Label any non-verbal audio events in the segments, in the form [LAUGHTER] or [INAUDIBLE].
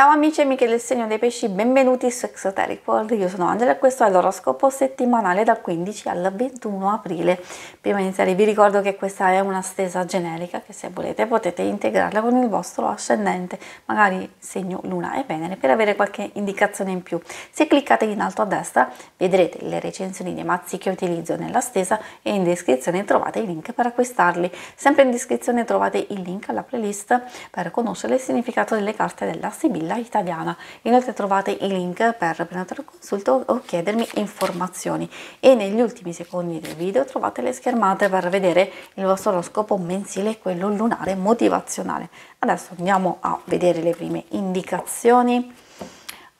Ciao amici e amiche del segno dei pesci, benvenuti su Exoteric World, io sono Angela e questo è l'oroscopo settimanale dal 15 al 21 aprile. Prima di iniziare vi ricordo che questa è una stesa generica che se volete potete integrarla con il vostro ascendente, magari segno Luna e Venere, per avere qualche indicazione in più. Se cliccate in alto a destra vedrete le recensioni dei mazzi che utilizzo nella stesa e in descrizione trovate i link per acquistarli. Sempre in descrizione trovate il link alla playlist per conoscere il significato delle carte della Sibilla Villa Italiana. Inoltre trovate i link per prenotare un consulto o chiedermi informazioni e negli ultimi secondi del video trovate le schermate per vedere il vostro oroscopo mensile e quello lunare motivazionale. Adesso andiamo a vedere le prime indicazioni.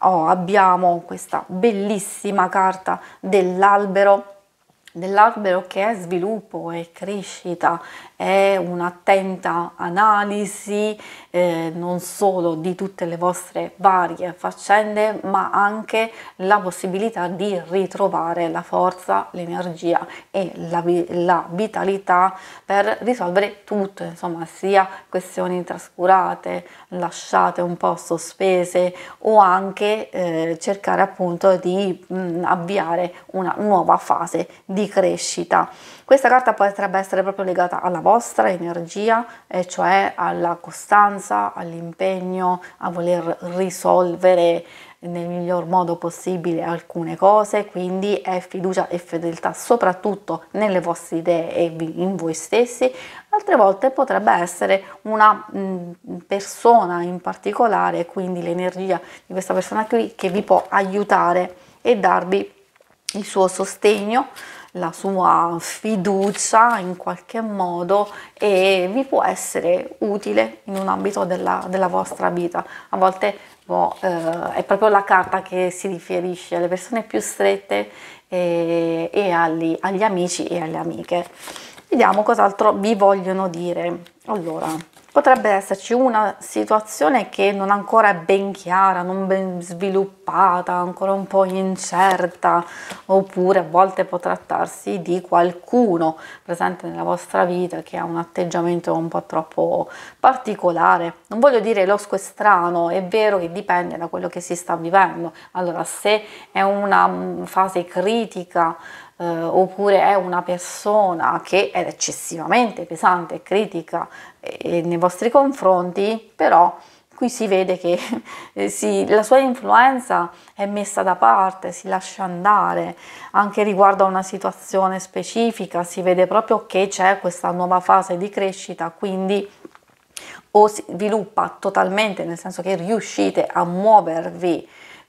Oh, abbiamo questa bellissima carta dell'albero dell'albero che è sviluppo e crescita, è un'attenta analisi eh, non solo di tutte le vostre varie faccende, ma anche la possibilità di ritrovare la forza, l'energia e la, la vitalità per risolvere tutto, insomma, sia questioni trascurate, lasciate un po' sospese o anche eh, cercare appunto di mh, mm, avviare una nuova fase di crescita. Questa carta potrebbe essere proprio legata alla vostra energia, e cioè alla costanza, all'impegno, a voler risolvere nel miglior modo possibile alcune cose, quindi è fiducia e fedeltà soprattutto nelle vostre idee e in voi stessi. Altre volte potrebbe essere una mm, persona in particolare, quindi l'energia di questa persona qui che vi può aiutare e darvi il suo sostegno la sua fiducia in qualche modo e vi può essere utile in un ambito della, della vostra vita. A volte boh, eh, è proprio la carta che si riferisce alle persone più strette e, eh, e agli, agli amici e alle amiche. Vediamo cos'altro vi vogliono dire. Allora, potrebbe esserci una situazione che non ancora è ben chiara, non ben sviluppata, ancora un po' incerta, oppure a volte può trattarsi di qualcuno presente nella vostra vita che ha un atteggiamento un po' troppo particolare. Non voglio dire losco e strano, è vero che dipende da quello che si sta vivendo. Allora, se è una mm, fase critica, eh, oppure è una persona che è eccessivamente pesante e critica eh, nei vostri confronti, però qui si vede che [LAUGHS] eh, si, la sua influenza è messa da parte, si lascia andare, anche riguardo a una situazione specifica si vede proprio che c'è questa nuova fase di crescita, quindi o si sviluppa totalmente, nel senso che riuscite a muovervi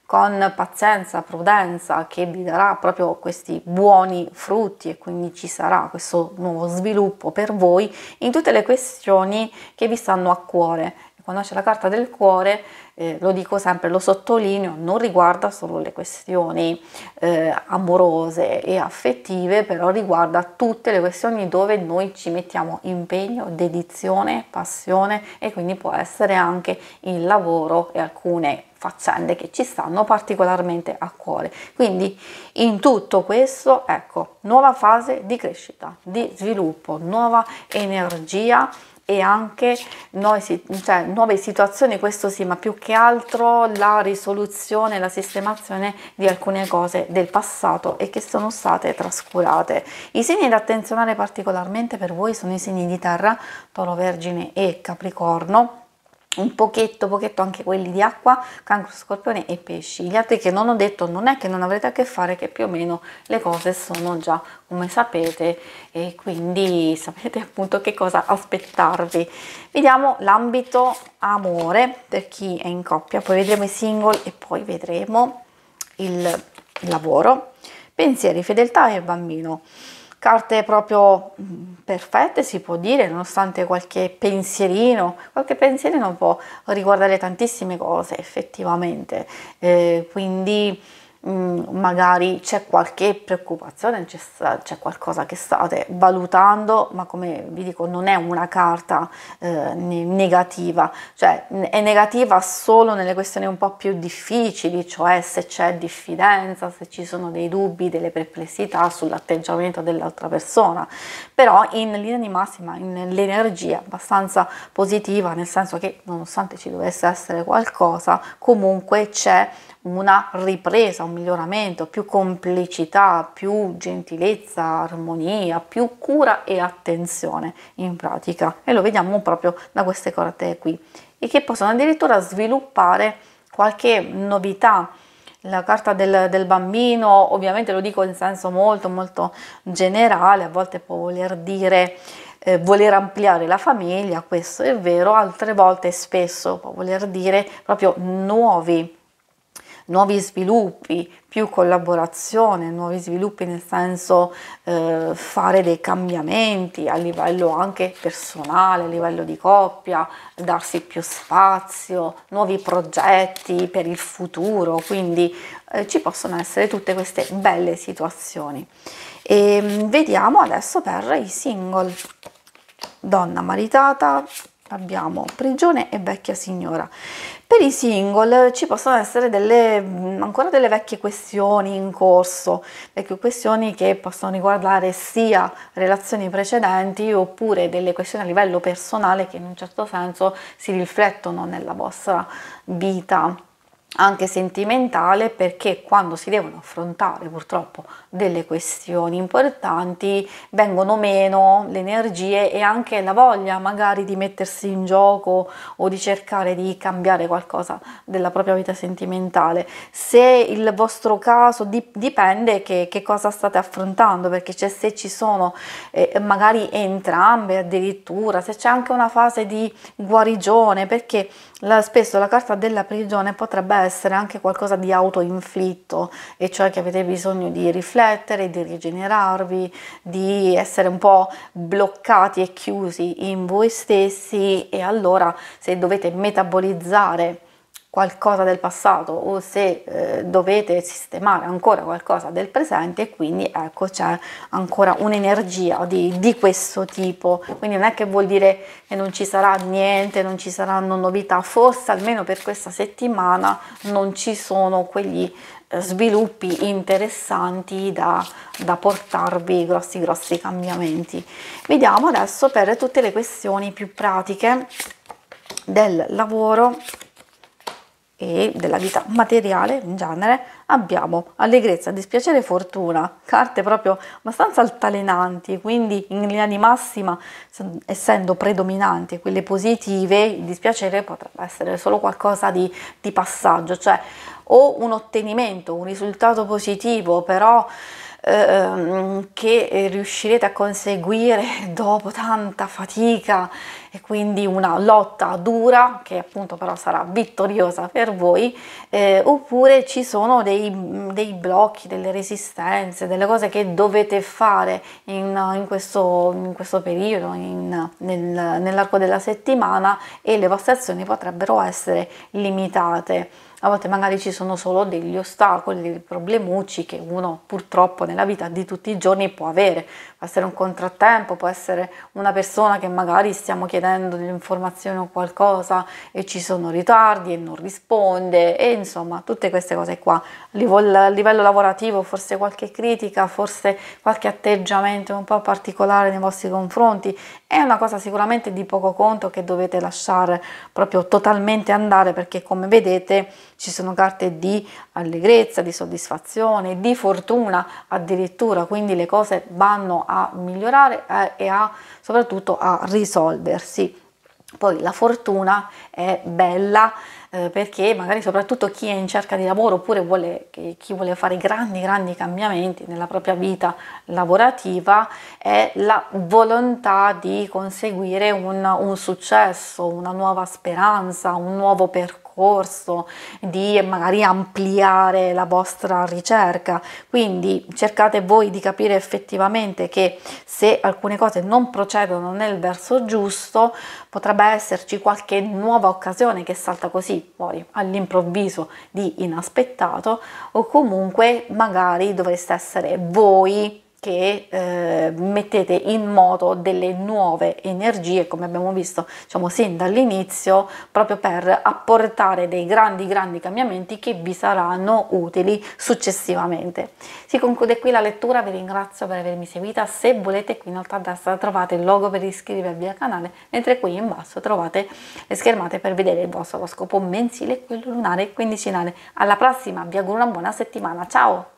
con pazienza, prudenza, che vi darà proprio questi buoni frutti e quindi ci sarà questo nuovo sviluppo per voi in tutte le questioni che vi stanno a cuore quando c'è la carta del cuore, eh, lo dico sempre, lo sottolineo, non riguarda solo le questioni eh, amorose e affettive, però riguarda tutte le questioni dove noi ci mettiamo impegno, dedizione, passione e quindi può essere anche il lavoro e alcune faccende che ci stanno particolarmente a cuore. Quindi in tutto questo, ecco, nuova fase di crescita, di sviluppo, nuova energia e anche nuove, cioè, nuove, situazioni, questo sì, ma più che altro la risoluzione, la sistemazione di alcune cose del passato e che sono state trascurate. I segni da attenzionare particolarmente per voi sono i segni di terra, toro, vergine e capricorno un pochetto, pochetto anche quelli di acqua, cancro, scorpione e pesci. Gli altri che non ho detto non è che non avrete a che fare, che più o meno le cose sono già come sapete e quindi sapete appunto che cosa aspettarvi. Vediamo l'ambito amore per chi è in coppia, poi vedremo i single e poi vedremo il lavoro. Pensieri, fedeltà e bambino carte proprio mm, perfette si può dire, nonostante qualche pensierino, qualche pensierino può riguardare tantissime cose effettivamente, eh, quindi Mm, magari c'è qualche preoccupazione, c'è, qualcosa che state valutando, ma come vi dico non è una carta eh, negativa, cioè è negativa solo nelle questioni un po' più difficili, cioè se c'è diffidenza, se ci sono dei dubbi, delle perplessità sull'atteggiamento dell'altra persona, però in linea di massima l'energia è abbastanza positiva, nel senso che nonostante ci dovesse essere qualcosa, comunque c'è una ripresa, un miglioramento, più complicità, più gentilezza, armonia, più cura e attenzione in pratica e lo vediamo proprio da queste carte qui e che possono addirittura sviluppare qualche novità la carta del, del, bambino, ovviamente lo dico in senso molto molto generale, a volte può voler dire eh, voler ampliare la famiglia, questo è vero, altre volte spesso può voler dire proprio nuovi nuovi sviluppi, più collaborazione, nuovi sviluppi nel senso eh, fare dei cambiamenti a livello anche personale, a livello di coppia, darsi più spazio, nuovi progetti per il futuro, quindi eh, ci possono essere tutte queste belle situazioni. E ehm, vediamo adesso per i single. Donna maritata, abbiamo prigione e vecchia signora per i single ci possono essere delle, ancora delle vecchie questioni in corso vecchie questioni che possono riguardare sia relazioni precedenti oppure delle questioni a livello personale che in un certo senso si riflettono nella vostra vita anche sentimentale perché quando si devono affrontare purtroppo delle questioni importanti vengono meno le energie e anche la voglia magari di mettersi in gioco o di cercare di cambiare qualcosa della propria vita sentimentale se il vostro caso dipende che, che cosa state affrontando perché cioè, se ci sono eh, magari entrambe addirittura se c'è anche una fase di guarigione perché la, spesso la carta della prigione potrebbe essere anche qualcosa di autoinflitto, e cioè che avete bisogno di riflettere, di rigenerarvi, di essere un po' bloccati e chiusi in voi stessi e allora se dovete metabolizzare qualcosa del passato o se eh, dovete sistemare ancora qualcosa del presente e quindi ecco c'è ancora un'energia di, di, questo tipo quindi non è che vuol dire che non ci sarà niente non ci saranno novità forse almeno per questa settimana non ci sono quegli eh, sviluppi interessanti da, da portarvi grossi grossi cambiamenti vediamo adesso per tutte le questioni più pratiche del lavoro e della vita materiale in genere abbiamo allegrezza, dispiacere e fortuna, carte proprio abbastanza altalenanti, quindi in linea di massima essendo predominanti quelle positive, il dispiacere potrebbe essere solo qualcosa di, di passaggio, cioè o un ottenimento, un risultato positivo, però ehm, che eh, riuscirete a conseguire [LAUGHS] dopo tanta fatica e quindi una lotta dura che appunto però sarà vittoriosa per voi eh, oppure ci sono dei, dei, blocchi, delle resistenze, delle cose che dovete fare in, in, questo, in questo, periodo, in, nel, nell'arco della settimana e le vostre azioni potrebbero essere limitate a volte magari ci sono solo degli ostacoli, dei problemucci che uno purtroppo nella vita di tutti i giorni può avere, può essere un contrattempo, può essere una persona che magari stiamo chiedendo chiedendo delle informazioni o qualcosa e ci sono ritardi e non risponde e insomma tutte queste cose qua. A livello lavorativo forse qualche critica, forse qualche atteggiamento un po' particolare nei vostri confronti è una cosa sicuramente di poco conto che dovete lasciare proprio totalmente andare perché come vedete ci sono carte di allegrezza, di soddisfazione, di fortuna addirittura, quindi le cose vanno a migliorare eh, e a, soprattutto a risolversi. Poi la fortuna è bella, eh, perché magari soprattutto chi è in cerca di lavoro oppure vuole, chi vuole fare grandi grandi cambiamenti nella propria vita lavorativa è la volontà di conseguire un, un successo, una nuova speranza, un nuovo percorso percorso, di magari ampliare la vostra ricerca. Quindi cercate voi di capire effettivamente che se alcune cose non procedono nel verso giusto, potrebbe esserci qualche nuova occasione che salta così fuori all'improvviso di inaspettato o comunque magari dovreste essere voi che eh, mettete in moto delle nuove energie, come abbiamo visto diciamo, sin dall'inizio, proprio per apportare dei grandi, grandi cambiamenti che vi saranno utili successivamente. Si conclude qui la lettura, vi ringrazio per avermi seguita, se volete qui in alto a destra trovate il logo per iscrivervi al canale, mentre qui in basso trovate le schermate per vedere il vostro scopo mensile, quello lunare e quindicinale. Alla prossima, vi auguro una buona settimana, ciao!